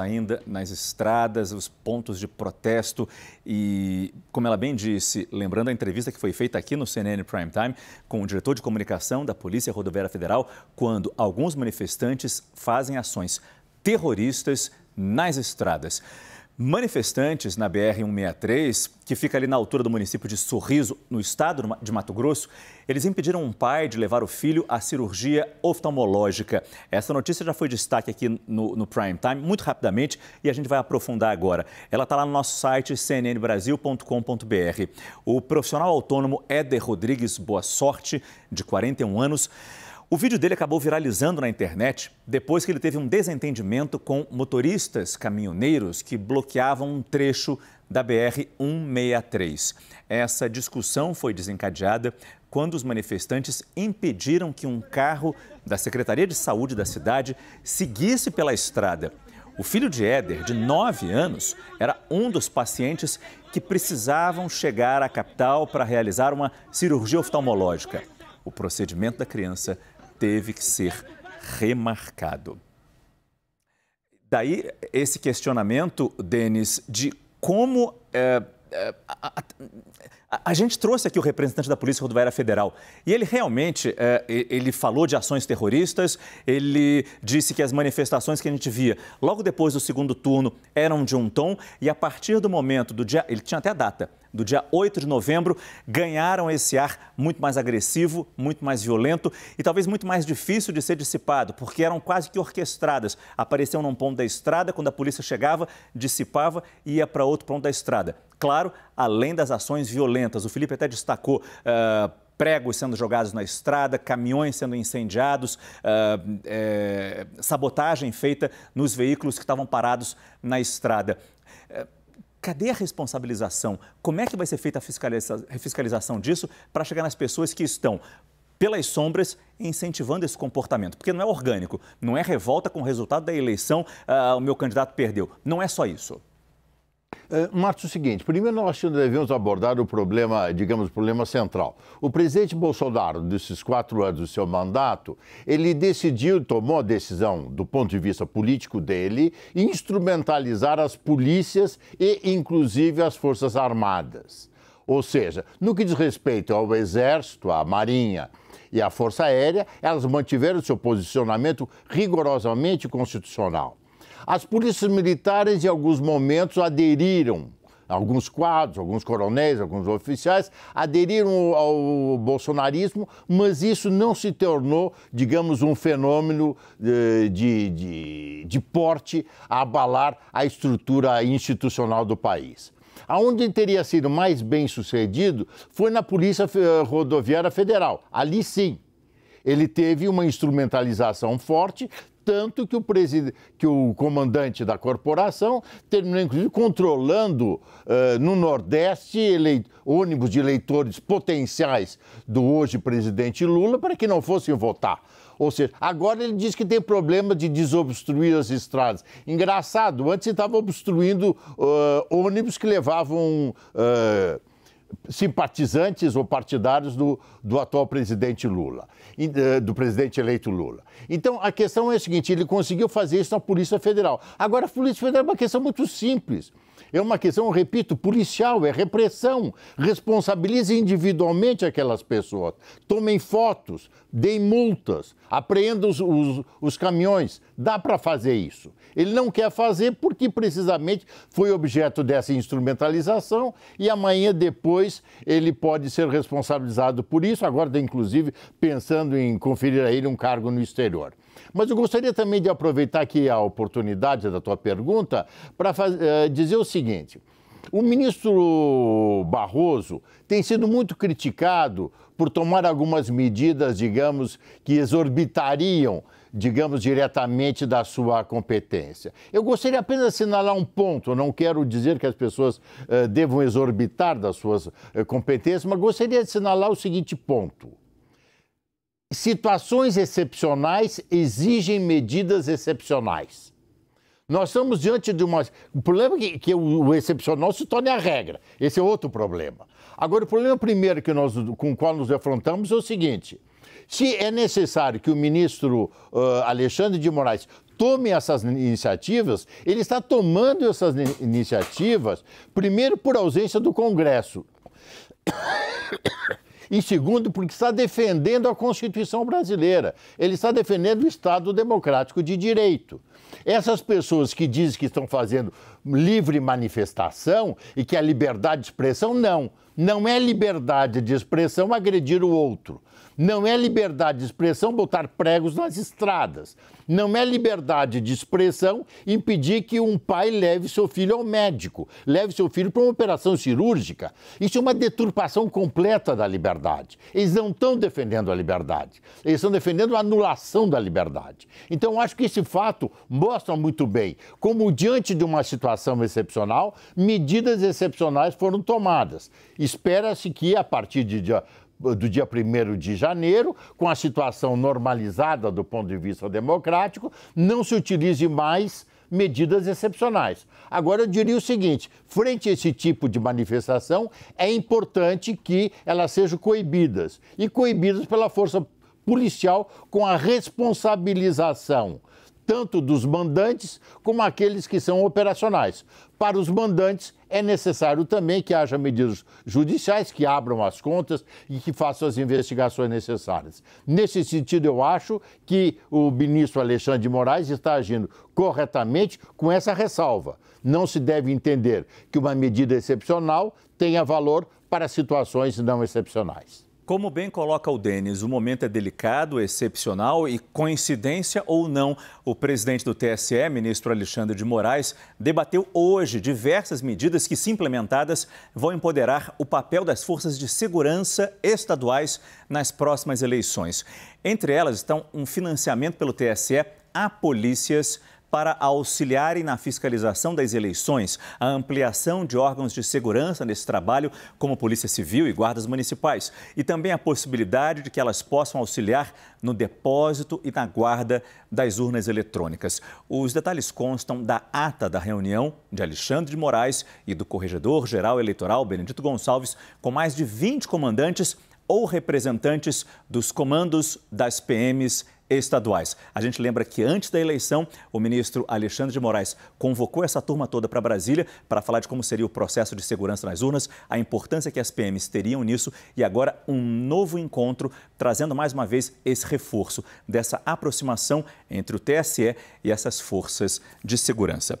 ainda nas estradas, os pontos de protesto e, como ela bem disse, lembrando a entrevista que foi feita aqui no CNN Prime Time com o diretor de comunicação da Polícia Rodoviária Federal, quando alguns manifestantes fazem ações terroristas nas estradas. Manifestantes na BR-163, que fica ali na altura do município de Sorriso, no estado de Mato Grosso, eles impediram um pai de levar o filho à cirurgia oftalmológica. Essa notícia já foi destaque aqui no, no Prime Time, muito rapidamente, e a gente vai aprofundar agora. Ela está lá no nosso site, cnnbrasil.com.br. O profissional autônomo Éder Rodrigues Boa Sorte, de 41 anos, o vídeo dele acabou viralizando na internet depois que ele teve um desentendimento com motoristas caminhoneiros que bloqueavam um trecho da BR 163. Essa discussão foi desencadeada quando os manifestantes impediram que um carro da Secretaria de Saúde da cidade seguisse pela estrada. O filho de Éder, de 9 anos, era um dos pacientes que precisavam chegar à capital para realizar uma cirurgia oftalmológica. O procedimento da criança teve que ser remarcado. Daí esse questionamento, Denis, de como é, é, a, a, a, gente trouxe aqui o representante da Polícia Rodoviária Federal e ele realmente é, ele falou de ações terroristas, ele disse que as manifestações que a gente via logo depois do segundo turno eram de um tom e a partir do momento do dia, ele tinha até a data, do dia 8 de novembro, ganharam esse ar muito mais agressivo, muito mais violento e talvez muito mais difícil de ser dissipado, porque eram quase que orquestradas. Apareciam num ponto da estrada, quando a polícia chegava, dissipava e ia para outro ponto da estrada. Claro, além das ações violentas. O Felipe até destacou. Uh, pregos sendo jogados na estrada, caminhões sendo incendiados, uh, é, sabotagem feita nos veículos que estavam parados na estrada. cadê a responsabilização? Como é que vai ser feita a fiscaliza fiscalização disso para chegar nas pessoas que estão pelas sombras incentivando esse comportamento? Porque não é orgânico, não é revolta com o resultado da eleição, uh, o meu candidato perdeu. Não é só isso. Uh, Marcos, o seguinte, primeiro nós devemos abordar o problema, digamos, o problema central. O presidente Bolsonaro, desses quatro anos do seu mandato, ele decidiu, tomou a decisão, do ponto de vista político dele, instrumentalizar as polícias e, inclusive, as Forças Armadas. Ou seja, no que diz respeito ao Exército, à Marinha e à Força Aérea, elas mantiveram seu posicionamento rigorosamente constitucional. As polícias militares, em alguns momentos, aderiram alguns quadros, alguns coronéis, alguns oficiais aderiram ao bolsonarismo, mas isso não se tornou, digamos, um fenômeno eh, de, de, de porte a abalar a estrutura institucional do país. Aonde teria sido mais bem sucedido foi na Polícia eh, Rodoviária Federal. Ali sim, ele teve uma instrumentalização forte, tanto que o, presid... que o comandante da corporação terminou, inclusive, controlando uh, no Nordeste ele... ônibus de eleitores potenciais do hoje presidente Lula para que não fossem votar. Ou seja, agora ele diz que tem problema de desobstruir as estradas. Engraçado, antes ele estava obstruindo uh, ônibus que levavam. Uh simpatizantes ou partidários do, do atual presidente Lula, eh, do presidente eleito Lula. Então, a questão é a seguinte: ele conseguiu fazer isso na Polícia Federal. Agora, a Polícia Federal é uma questão muito simples. É uma questão, repito, policial, é repressão. Responsabilize individualmente aquelas pessoas. Tomem fotos, deem multas, apreendam os, os, os caminhões. Dá para fazer isso. Ele não quer fazer porque precisamente foi objeto dessa instrumentalização e amanhã depois ele pode ser responsabilizado por isso. Agora, inclusive, pensando em conferir a ele um cargo no exterior. Mas eu gostaria também de aproveitar aqui a oportunidade da tua pergunta para eh, dizer o seguinte seguinte: o ministro Barroso tem sido muito criticado por tomar algumas medidas, digamos, que exorbitariam, digamos, diretamente da sua competência. Eu gostaria apenas de assinalar um ponto, não quero dizer que as pessoas eh, devam exorbitar das suas eh, competências, mas gostaria de assinalar o seguinte ponto. Situações excepcionais exigem medidas excepcionais. Nós estamos diante de uma. O problema é que, que o, o excepcional se torne a regra. Esse é outro problema. Agora, o problema primeiro que nós, com o qual nos afrontamos é o seguinte: se é necessário que o ministro uh, Alexandre de Moraes tome essas iniciativas, ele está tomando essas iniciativas, primeiro por ausência do Congresso e segundo, porque está defendendo a Constituição brasileira. Ele está defendendo o Estado democrático de direito. Essas pessoas que dizem que estão fazendo livre manifestação e que a é liberdade de expressão, não. Não é liberdade de expressão agredir o outro. Não é liberdade de expressão botar pregos nas estradas. Não é liberdade de expressão impedir que um pai leve seu filho ao médico, leve seu filho para uma operação cirúrgica. Isso é uma deturpação completa da liberdade. Eles não estão defendendo a liberdade, eles estão defendendo a anulação da liberdade. Então, acho que esse fato mostra muito bem como, diante de uma situação excepcional, medidas excepcionais foram tomadas. E Espera-se que, a partir de dia, do dia 1 de janeiro, com a situação normalizada do ponto de vista democrático, não se utilize mais medidas excepcionais. Agora, eu diria o seguinte: frente a esse tipo de manifestação, é importante que elas sejam coibidas e coibidas pela força policial com a responsabilização tanto dos mandantes como aqueles que são operacionais. Para os mandantes, é necessário também que haja medidas judiciais que abram as contas e que façam as investigações necessárias. Nesse sentido, eu acho que o ministro Alexandre de Moraes está agindo corretamente com essa ressalva. Não se deve entender que uma medida excepcional tenha valor para situações não excepcionais. Como bem coloca o Denis, o momento é delicado, excepcional e, coincidência ou não, o presidente do TSE, ministro Alexandre de Moraes, debateu hoje diversas medidas que, se implementadas, vão empoderar o papel das forças de segurança estaduais nas próximas eleições. Entre elas estão um financiamento pelo TSE a polícias para auxiliarem na fiscalização das eleições, a ampliação de órgãos de segurança nesse trabalho, como Polícia Civil e Guardas Municipais, e também a possibilidade de que elas possam auxiliar no depósito e na guarda das urnas eletrônicas. Os detalhes constam da ata da reunião de Alexandre de Moraes e do Corregedor-Geral Eleitoral Benedito Gonçalves, com mais de 20 comandantes ou representantes dos comandos das PMs estaduais. A gente lembra que antes da eleição, o ministro Alexandre de Moraes convocou essa turma toda para Brasília para falar de como seria o processo de segurança nas urnas, a importância que as PMs teriam nisso e agora um novo encontro trazendo mais uma vez esse reforço dessa aproximação entre o TSE e essas forças de segurança.